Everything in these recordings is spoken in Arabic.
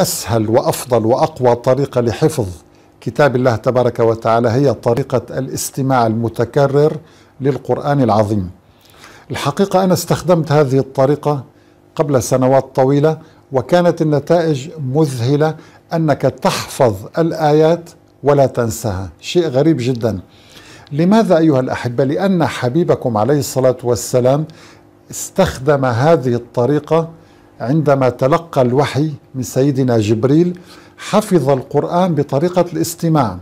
أسهل وأفضل وأقوى طريقة لحفظ كتاب الله تبارك وتعالى هي طريقة الاستماع المتكرر للقرآن العظيم الحقيقة أنا استخدمت هذه الطريقة قبل سنوات طويلة وكانت النتائج مذهلة أنك تحفظ الآيات ولا تنساها شيء غريب جدا لماذا أيها الأحبة؟ لأن حبيبكم عليه الصلاة والسلام استخدم هذه الطريقة عندما تلقى الوحي من سيدنا جبريل حفظ القرآن بطريقة الاستماع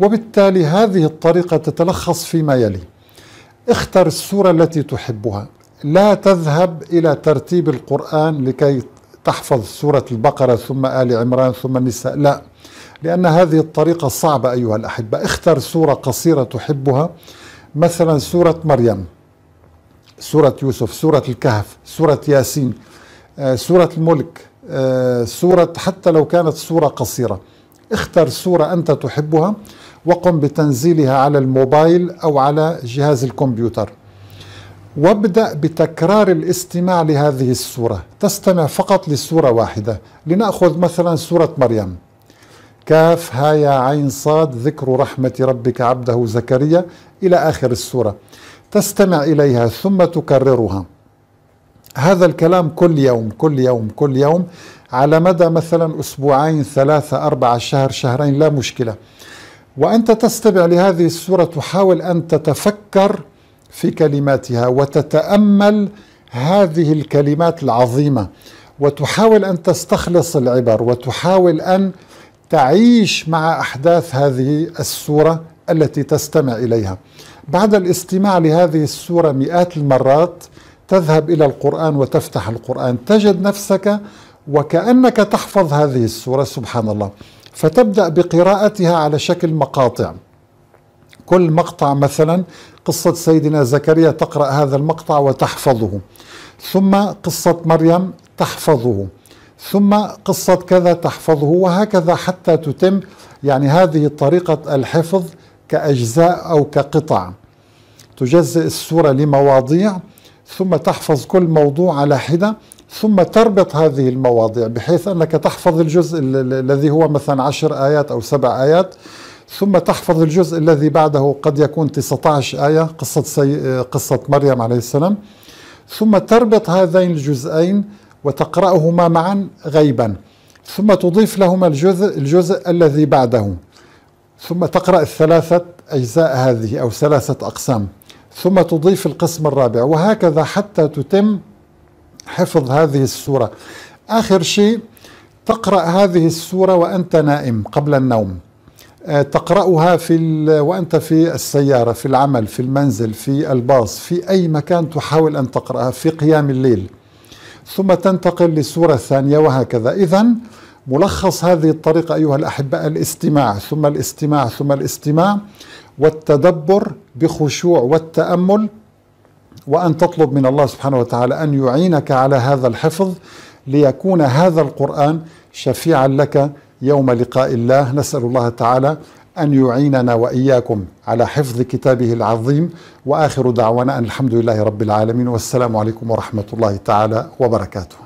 وبالتالي هذه الطريقة تتلخص فيما يلي اختر السورة التي تحبها لا تذهب إلى ترتيب القرآن لكي تحفظ سورة البقرة ثم آل عمران ثم النساء لا لأن هذه الطريقة صعبة أيها الأحبة اختر سورة قصيرة تحبها مثلا سورة مريم سورة يوسف سورة الكهف سورة ياسين آه، سورة الملك آه، سورة حتى لو كانت سورة قصيرة اختر سورة أنت تحبها وقم بتنزيلها على الموبايل أو على جهاز الكمبيوتر وابدأ بتكرار الاستماع لهذه السورة تستمع فقط لسورة واحدة لنأخذ مثلا سورة مريم كاف ها يا عين صاد ذكر رحمة ربك عبده زكريا إلى آخر السورة تستمع إليها ثم تكررها هذا الكلام كل يوم كل يوم كل يوم على مدى مثلا أسبوعين ثلاثة أربعة شهر شهرين لا مشكلة وأنت تستمع لهذه السورة تحاول أن تتفكر في كلماتها وتتأمل هذه الكلمات العظيمة وتحاول أن تستخلص العبر وتحاول أن تعيش مع أحداث هذه السورة التي تستمع إليها بعد الاستماع لهذه السورة مئات المرات تذهب إلى القرآن وتفتح القرآن تجد نفسك وكأنك تحفظ هذه السورة سبحان الله فتبدأ بقراءتها على شكل مقاطع كل مقطع مثلا قصة سيدنا زكريا تقرأ هذا المقطع وتحفظه ثم قصة مريم تحفظه ثم قصة كذا تحفظه وهكذا حتى تتم يعني هذه طريقة الحفظ كأجزاء أو كقطع تجزئ السورة لمواضيع ثم تحفظ كل موضوع على حدة ثم تربط هذه المواضيع بحيث أنك تحفظ الجزء الذي هو مثلا عشر آيات أو سبع آيات ثم تحفظ الجزء الذي بعده قد يكون 19 آية قصة, سي... قصة مريم عليه السلام ثم تربط هذين الجزئين وتقرأهما معا غيبا ثم تضيف لهما الجزء, الجزء الذي بعده ثم تقرأ الثلاثة أجزاء هذه أو ثلاثة أقسام ثم تضيف القسم الرابع وهكذا حتى تتم حفظ هذه السورة آخر شيء تقرأ هذه السورة وأنت نائم قبل النوم آه، تقرأها في وأنت في السيارة في العمل في المنزل في الباص في أي مكان تحاول أن تقرأها في قيام الليل ثم تنتقل لسورة ثانية وهكذا إذا ملخص هذه الطريقة أيها الأحباء الاستماع ثم الاستماع ثم الاستماع والتدبر بخشوع والتأمل وأن تطلب من الله سبحانه وتعالى أن يعينك على هذا الحفظ ليكون هذا القرآن شفيعا لك يوم لقاء الله نسأل الله تعالى أن يعيننا وإياكم على حفظ كتابه العظيم وآخر دعوانا أن الحمد لله رب العالمين والسلام عليكم ورحمة الله تعالى وبركاته